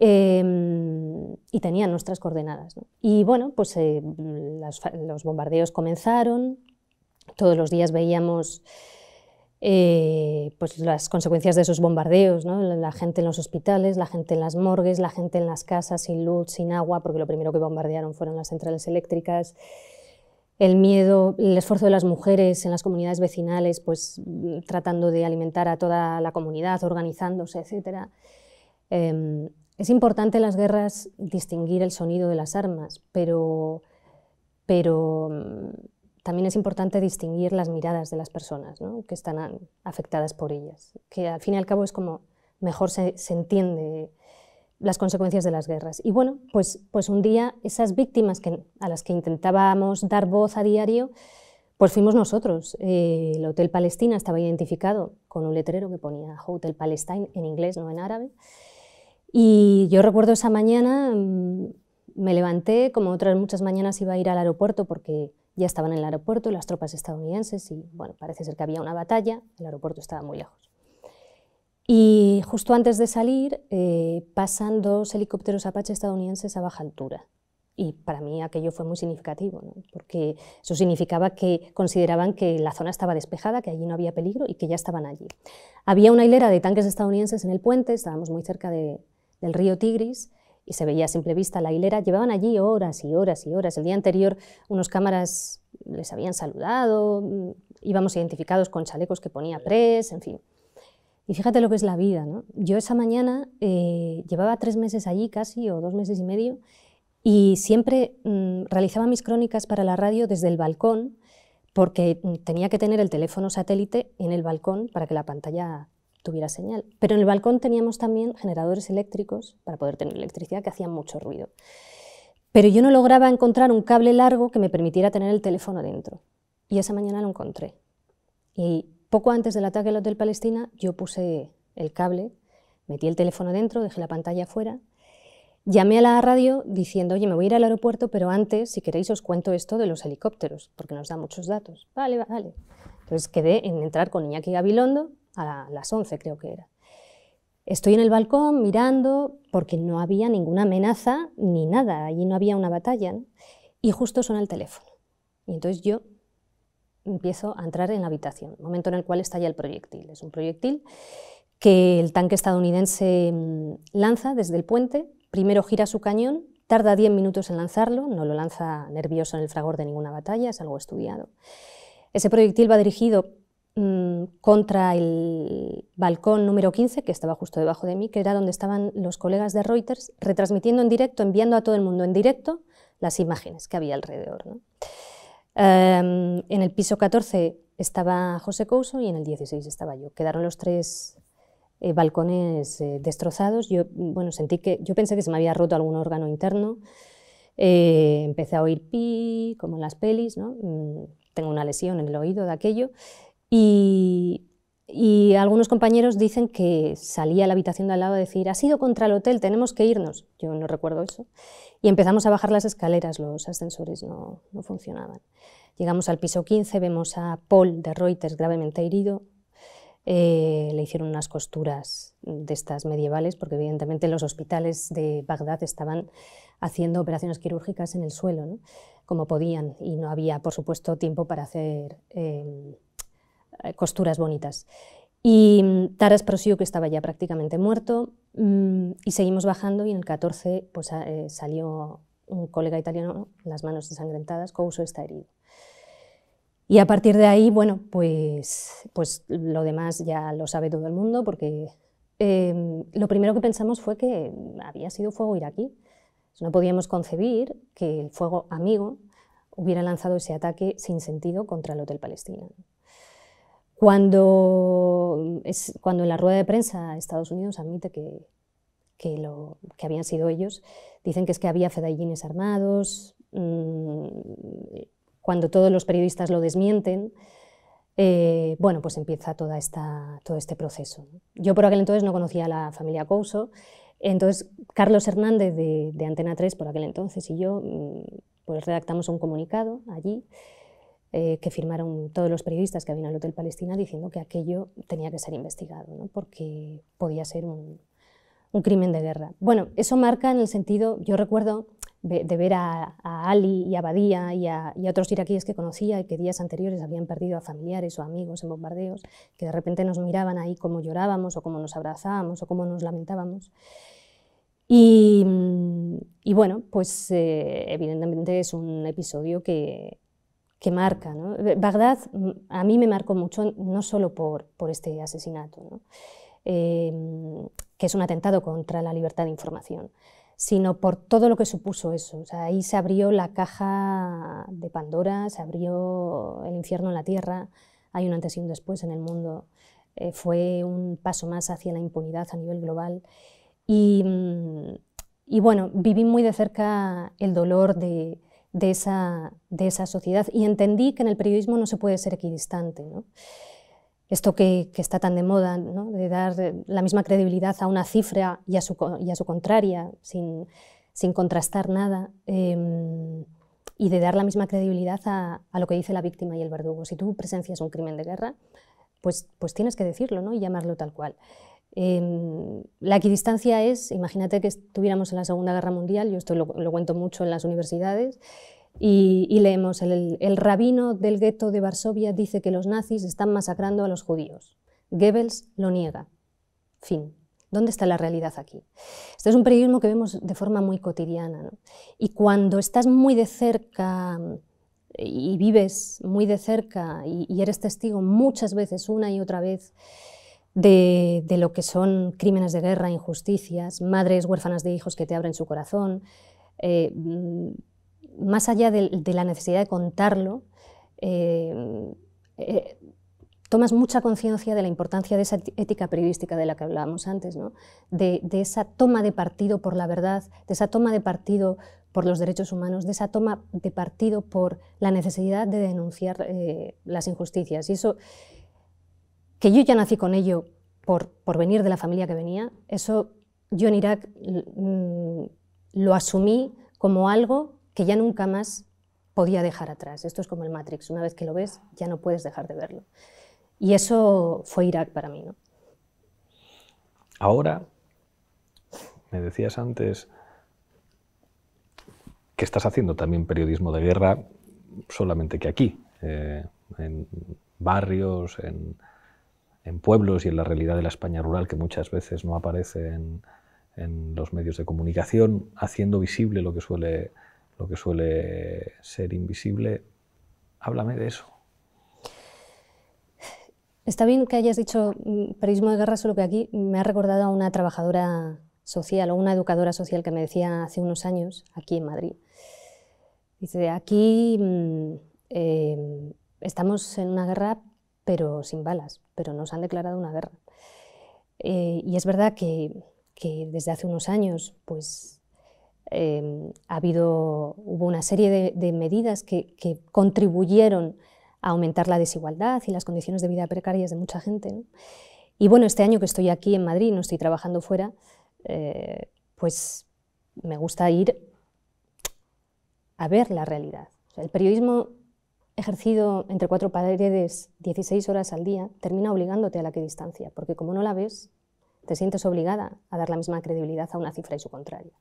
Em, y tenían nuestras coordenadas. Y bueno, pues eh, los bombardeos comenzaron, todos los días veíamos eh, pues las consecuencias de esos bombardeos, la gente en los hospitales, la gente en las morgues, la gente en las casas sin luz, sin agua, porque lo primero que bombardearon fueron las centrales eléctricas el miedo, el esfuerzo de las mujeres en las comunidades vecinales, pues tratando de alimentar a toda la comunidad, organizándose, etc. Em, es importante en las guerras distinguir el sonido de las armas, pero, pero mm, también es importante distinguir las miradas de las personas ¿no? que están afectadas por ellas, que al fin y al cabo es como mejor se, se entiende las consecuencias de las guerras. Y bueno, pues, pues un día esas víctimas que, a las que intentábamos dar voz a diario, pues fuimos nosotros. Eh, el Hotel Palestina estaba identificado con un letrero que ponía Hotel Palestine en inglés, no en árabe. Y yo recuerdo esa mañana, mm, me levanté, como otras muchas mañanas iba a ir al aeropuerto porque ya estaban en el aeropuerto las tropas estadounidenses y bueno, parece ser que había una batalla, el aeropuerto estaba muy lejos. Y justo antes de salir eh, pasan dos helicópteros Apache estadounidenses a baja altura. Y para mí aquello fue muy significativo, porque eso significaba que consideraban que la zona estaba despejada, que allí no había peligro y que ya estaban allí. Había una hilera de tanques estadounidenses en el puente, estábamos muy cerca del río Tigris, y se veía a simple vista la hilera, llevaban allí horas y horas y horas. El día anterior unos cámaras les habían saludado, íbamos identificados con chalecos que ponía pres en fin. Y fíjate lo que es la vida. ¿no? Yo esa mañana eh, llevaba tres meses allí casi, o dos meses y medio, y siempre mm, realizaba mis crónicas para la radio desde el balcón, porque mm, tenía que tener el teléfono satélite en el balcón para que la pantalla tuviera señal. Pero en el balcón teníamos también generadores eléctricos para poder tener electricidad que hacían mucho ruido. Pero yo no lograba encontrar un cable largo que me permitiera tener el teléfono dentro. Y esa mañana lo encontré. Y poco antes del ataque al Hotel Palestina, yo puse el cable, metí el teléfono dentro, dejé la pantalla afuera, llamé a la radio diciendo, oye, me voy a ir al aeropuerto, pero antes, si queréis, os cuento esto de los helicópteros, porque nos da muchos datos. Vale, vale. Entonces quedé en entrar con Iñaki Gabilondo a las 11, creo que era. Estoy en el balcón mirando, porque no había ninguna amenaza ni nada, allí no había una batalla, y justo suena el teléfono. Y entonces yo empiezo a entrar en la habitación, momento en el cual estalla el proyectil. Es un proyectil que el tanque estadounidense mm, lanza desde el puente, primero gira su cañón, tarda 10 minutos en lanzarlo, no lo lanza nervioso en el fragor de ninguna batalla, es algo estudiado. Ese proyectil va dirigido mm, contra el balcón número 15, que estaba justo debajo de mí, que era donde estaban los colegas de Reuters, retransmitiendo en directo, enviando a todo el mundo en directo las imágenes que había alrededor. Em, en el piso 14 estaba José Couso y en el 16 estaba yo. Quedaron los tres eh, balcones eh, destrozados. Yo, bueno, sentí que, yo pensé que se me había roto algún órgano interno. Eh, empecé a oír pi, como en las pelis, ¿no? Mm, tengo una lesión en el oído de aquello. Y, y, algunos compañeros dicen que salí a la habitación de al lado a decir, ha sido contra el hotel, tenemos que irnos. Yo no recuerdo eso y empezamos a bajar las escaleras, los ascensores no, funcionaban. Llegamos al piso 15, vemos a Paul de Reuters gravemente herido, eh, le hicieron unas costuras de estas medievales, porque evidentemente los hospitales de Bagdad estaban haciendo operaciones quirúrgicas en el suelo, como podían, y no había, por supuesto, tiempo para hacer eh, costuras bonitas. Y mm, Taras prosiguió que estaba ya prácticamente muerto, mm, y seguimos bajando y en el 14 pues, ah, eh, salió un colega italiano, las manos ensangrentadas, Couso está herido. Y a partir de ahí, bueno, pues, pues lo demás ya lo sabe todo el mundo, porque em, lo primero que pensamos fue que había sido fuego iraquí. No podíamos concebir que el fuego amigo hubiera lanzado ese ataque sin sentido contra el Hotel Palestino. Cuando, es, cuando en la rueda de prensa Estados Unidos admite que, que, lo, que habían sido ellos, dicen que es que había fedallines armados, mm, cuando todos los periodistas lo desmienten, eh, bueno, pues empieza toda esta, todo este proceso. Yo por aquel entonces no conocía a la familia Couso, entonces Carlos Hernández de, Antena 3 por aquel entonces y yo mm, pues redactamos un comunicado allí eh, que firmaron todos los periodistas que habían al Hotel Palestina diciendo que aquello tenía que ser investigado, porque podía ser un, crimen de guerra. Bueno, eso marca en el sentido, yo recuerdo de, ver a, Ali y a Badía y a, otros iraquíes que conocía y que días anteriores habían perdido a familiares o amigos en bombardeos, que de repente nos miraban ahí como llorábamos o como nos abrazábamos o como nos lamentábamos. Y, bueno, pues eh, evidentemente es un episodio que, que marca. ¿no? Bagdad mm, a mí me marcó mucho, no solo por, por este asesinato, em, que es un atentado contra la libertad de información, sino por todo lo que supuso eso. O sea, ahí se abrió la caja de Pandora, se abrió el infierno en la tierra, hay un antes y un después en el mundo. Eh, fue un paso más hacia la impunidad a nivel global. Y, mm, y bueno, viví muy de cerca el dolor de, de esa, sociedad y entendí que en el periodismo no se puede ser equidistante. Esto que, está tan de moda, de dar la misma credibilidad a una cifra y a su, contraria, sin, contrastar nada, em, y de dar la misma credibilidad a, lo que dice la víctima y el verdugo. Si tú presencias un crimen de guerra, pues, pues tienes que decirlo ¿no? y llamarlo tal cual. Em, la equidistancia es, imagínate que estuviéramos en la Segunda Guerra Mundial, yo esto lo, cuento mucho en las universidades, y, leemos, el, rabino del gueto de Varsovia dice que los nazis están masacrando a los judíos. Goebbels lo niega. Fin. ¿Dónde está la realidad aquí? Este es un periodismo que vemos de forma muy cotidiana. Y cuando estás muy de cerca y vives muy de cerca y eres testigo muchas veces, una y otra vez, de, lo que son crímenes de guerra, injusticias, madres huérfanas de hijos que te abren su corazón. Eh, mm, más allá de, la necesidad de contarlo, eh, eh, tomas mucha conciencia de la importancia de esa ética periodística de la que hablábamos antes, de, esa toma de partido por la verdad, de esa toma de partido por los derechos humanos, de esa toma de partido por la necesidad de denunciar las injusticias. Y eso que yo ya nací con ello por, venir de la familia que venía, eso yo en Irak mm, lo asumí como algo que ya nunca más podía dejar atrás. Esto es como el Matrix, una vez que lo ves ya no puedes dejar de verlo. Y eso fue Irak para mí. ¿no? Ahora, me decías antes que estás haciendo también periodismo de guerra, solamente que aquí, eh, en barrios, en, en pueblos y en la realidad de la España rural que muchas veces no aparece en, los medios de comunicación, haciendo visible lo que suele, lo que suele ser invisible. Háblame de eso. Está bien que hayas dicho mm, periodismo de guerra, solo que aquí me ha recordado a una trabajadora social o una educadora social que me decía hace unos años, aquí en Madrid. Dice, aquí mm, eh, estamos en una guerra pero sin balas, pero nos han declarado una guerra. Eh, y es verdad que, desde hace unos años pues, em, ha habido, hubo una serie de, medidas que, contribuyeron a aumentar la desigualdad y las condiciones de vida precarias de mucha gente. Y bueno, este año que estoy aquí en Madrid, no estoy trabajando fuera, eh, pues me gusta ir a ver la realidad. el periodismo ejercido entre cuatro paredes 16 horas al día termina obligándote a la que distancia, porque como no la ves, te sientes obligada a dar la misma credibilidad a una cifra y su contrario.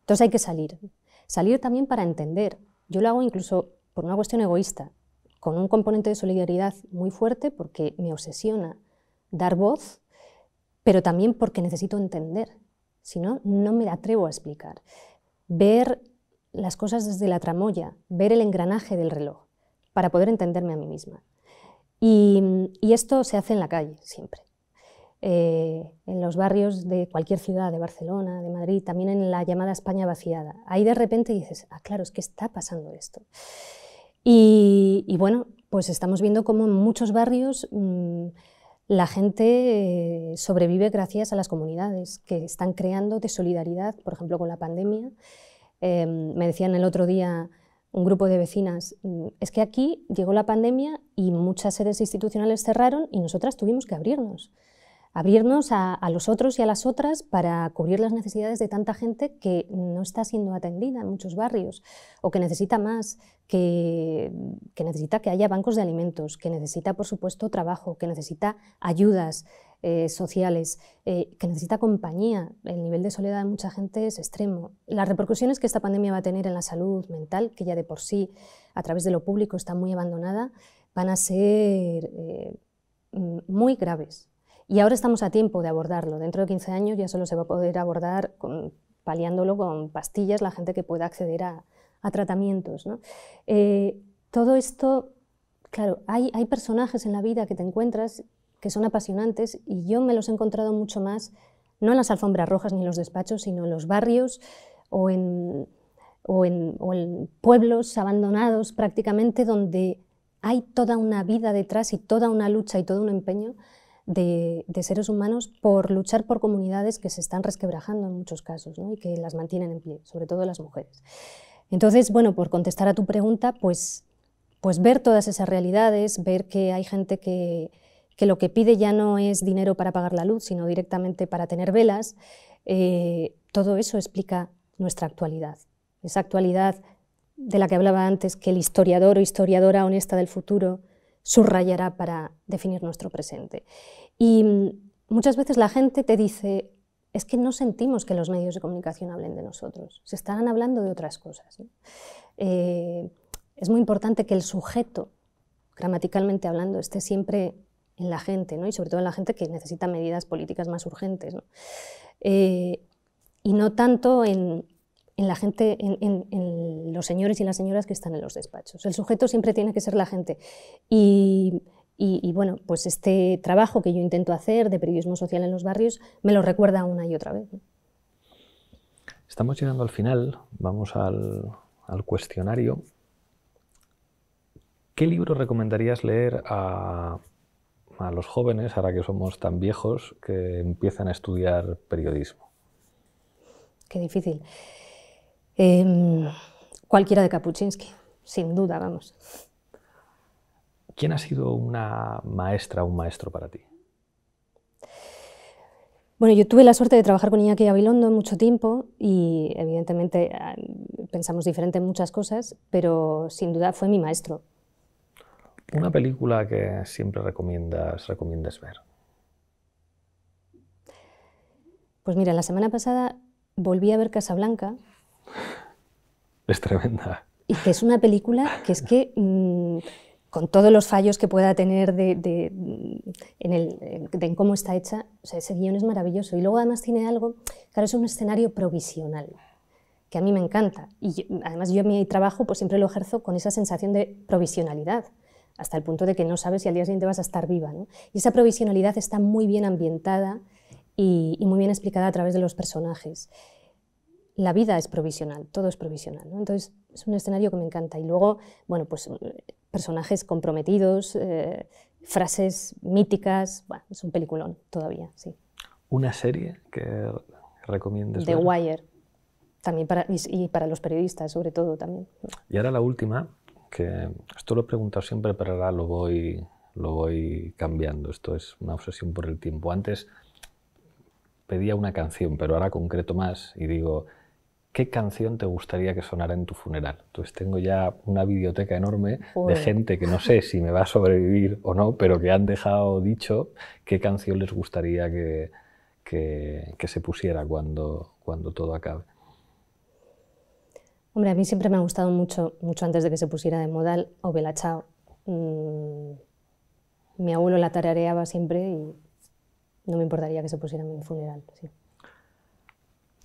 Entonces hay que salir. Salir también para entender. Yo lo hago incluso por una cuestión egoísta, con un componente de solidaridad muy fuerte porque me obsesiona dar voz, pero también porque necesito entender. Si no, no me atrevo a explicar. Ver las cosas desde la tramoya, ver el engranaje del reloj para poder entenderme a mí misma. Y, esto se hace en la calle siempre. Eh, en los barrios de cualquier ciudad, de Barcelona, de Madrid, también en la llamada España vaciada. Ahí de repente dices, ah, claro, es que está pasando esto. Y, bueno, pues estamos viendo cómo en muchos barrios mm, la gente eh, sobrevive gracias a las comunidades que están creando de solidaridad, por ejemplo, con la pandemia. Eh, me decían el otro día un grupo de vecinas, mm, es que aquí llegó la pandemia y muchas sedes institucionales cerraron y nosotras tuvimos que abrirnos abrirnos a, los otros y a las otras para cubrir las necesidades de tanta gente que no está siendo atendida en muchos barrios o que necesita más, que, necesita que haya bancos de alimentos, que necesita, por supuesto, trabajo, que necesita ayudas eh, sociales, eh, que necesita compañía. El nivel de soledad de mucha gente es extremo. Las repercusiones que esta pandemia va a tener en la salud mental, que ya de por sí, a través de lo público, está muy abandonada, van a ser eh, muy graves. Y ahora estamos a tiempo de abordarlo. Dentro de 15 años ya solo se va a poder abordar paliándolo con pastillas la gente que pueda acceder a, tratamientos. Eh, todo esto, claro, hay, personajes en la vida que te encuentras que son apasionantes y yo me los he encontrado mucho más, no en las alfombras rojas ni en los despachos, sino en los barrios o o en, o en, pueblos abandonados prácticamente donde hay toda una vida detrás y toda una lucha y todo un empeño de, seres humanos por luchar por comunidades que se están resquebrajando en muchos casos y que las mantienen en pie, sobre todo las mujeres. Entonces, bueno, por contestar a tu pregunta, pues, pues ver todas esas realidades, ver que hay gente que, que lo que pide ya no es dinero para pagar la luz, sino directamente para tener velas, eh, todo eso explica nuestra actualidad. Esa actualidad de la que hablaba antes, que el historiador o historiadora honesta del futuro subrayará para definir nuestro presente. Y mm, muchas veces la gente te dice, es que no sentimos que los medios de comunicación hablen de nosotros, se estarán hablando de otras cosas. Eh, es muy importante que el sujeto, gramaticalmente hablando, esté siempre en la gente, ¿no? y sobre todo en la gente que necesita medidas políticas más urgentes, eh, y no tanto en, en la gente, en, los señores y las señoras que están en los despachos. El sujeto siempre tiene que ser la gente. Y, bueno, pues este trabajo que yo intento hacer de periodismo social en los barrios me lo recuerda una y otra vez. Estamos llegando al final, vamos al, cuestionario. ¿Qué libro recomendarías leer a los jóvenes, ahora que somos tan viejos, que empiezan a estudiar periodismo? Qué difícil. Em, cualquiera de Kapuczynski, sin duda, vamos. ¿Quién ha sido una maestra o un maestro para ti? Bueno, yo tuve la suerte de trabajar con Iñaki Abilondo mucho tiempo y evidentemente eh, pensamos diferente en muchas cosas, pero sin duda fue mi maestro. Una película que siempre recomiendas, recomiendas ver. Pues mira, la semana pasada volví a ver Casablanca es tremenda. Y que es una película que es que... Mm, con todos los fallos que pueda tener de, mm, en, cómo está hecha, o ese guión es maravilloso. Y luego además tiene algo, claro, es un escenario provisional, que a mí me encanta. Y además yo mi trabajo pues siempre lo ejerzo con esa sensación de provisionalidad, hasta el punto de que no sabes si al día siguiente vas a estar viva. Y esa provisionalidad está muy bien ambientada y muy bien explicada a través de los personajes la vida es provisional, todo es provisional. Entonces, es un escenario que me encanta. Y luego, bueno, pues eh, personajes comprometidos, eh, frases míticas, bueno, es un peliculón todavía, sí. ¿Una serie que recomiendes? The Wire, también para, y, y, para los periodistas sobre todo también. Y ahora la última, que esto lo he preguntado siempre, pero ahora lo voy, lo voy cambiando. Esto es una obsesión por el tiempo. Antes pedía una canción, pero ahora concreto más y digo ¿qué canción te gustaría que sonara en tu funeral? Entonces tengo ya una biblioteca enorme de gente que no sé si me va a sobrevivir o no, pero que han dejado dicho qué canción les gustaría que, que, se pusiera cuando, cuando todo acabe. Hombre, a mí siempre me ha gustado mucho, mucho antes de que se pusiera de modal, o Chao. Mm, mi abuelo la tarareaba siempre y no me importaría que se pusiera en mi funeral. Sí.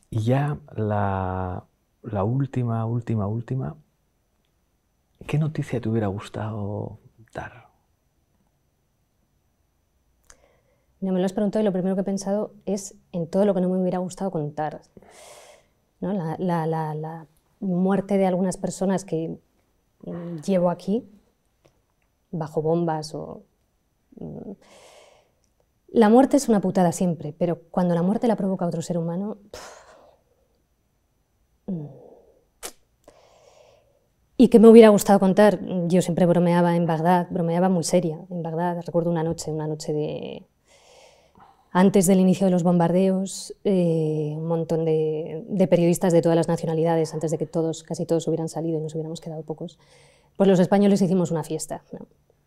Y ya la, última, última, última. ¿Qué noticia te hubiera gustado dar? No me lo has preguntado y lo primero que he pensado es en todo lo que no me hubiera gustado contar. ¿No? La, muerte de algunas personas que llevo aquí, bajo bombas o... Mm, la muerte es una putada siempre, pero cuando la muerte la provoca otro ser humano... Mm. ¿Y que me hubiera gustado contar? Yo siempre bromeaba en Bagdad, bromeaba muy seria. En Bagdad recuerdo una noche, una noche de... Antes del inicio de los bombardeos, eh, un montón de, periodistas de todas las nacionalidades, antes de que todos, casi todos hubieran salido y nos hubiéramos quedado pocos, pues los españoles hicimos una fiesta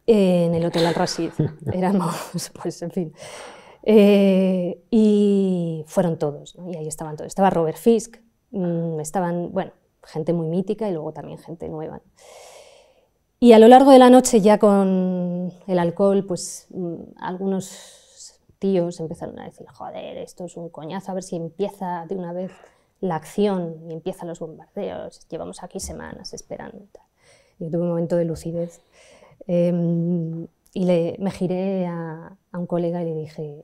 en el Hotel Al-Rashid. Éramos, pues en fin. Eh, y fueron todos, y ahí estaban todos. Estaba Robert Fisk, Mm, estaban, bueno, gente muy mítica y luego también gente nueva. Y a lo largo de la noche, ya con el alcohol, pues mm, algunos tíos empezaron a decir, joder, esto es un coñazo, a ver si empieza de una vez la acción y empiezan los bombardeos, llevamos aquí semanas esperando. Yo tuve un momento de lucidez em, y me giré a un colega y le dije,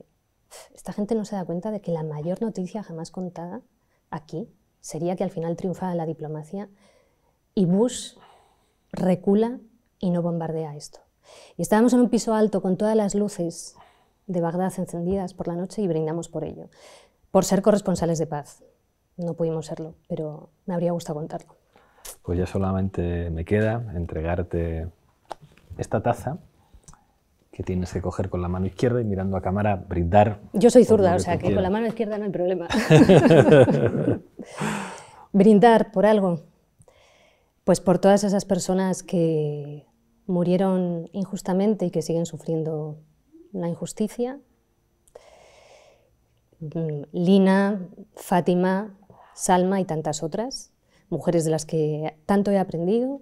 esta gente no se da cuenta de que la mayor noticia jamás contada aquí sería que al final triunfa la diplomacia y Bush recula y no bombardea esto. Y estábamos en un piso alto con todas las luces de Bagdad encendidas por la noche y brindamos por ello, por ser corresponsales de paz. No pudimos serlo, pero me habría gustado contarlo. Pues ya solamente me queda entregarte esta taza que tienes que coger con la mano izquierda y mirando a cámara brindar. Yo soy zurda, o sea que con la mano izquierda no hay problema. Brindar por algo. Pues por todas esas personas que murieron injustamente y que siguen sufriendo la injusticia. Mm, Lina, Fátima, Salma y tantas otras, mujeres de las que tanto he aprendido,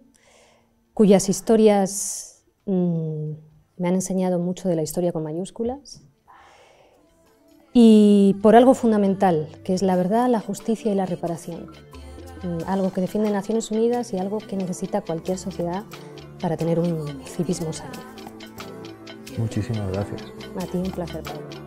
cuyas historias mm, me han enseñado mucho de la historia con mayúsculas y por algo fundamental, que es la verdad, la justicia y la reparación. Mm, algo que defiende Naciones Unidas y algo que necesita cualquier sociedad para tener un civismo sano. Muchísimas gracias. A ti un placer,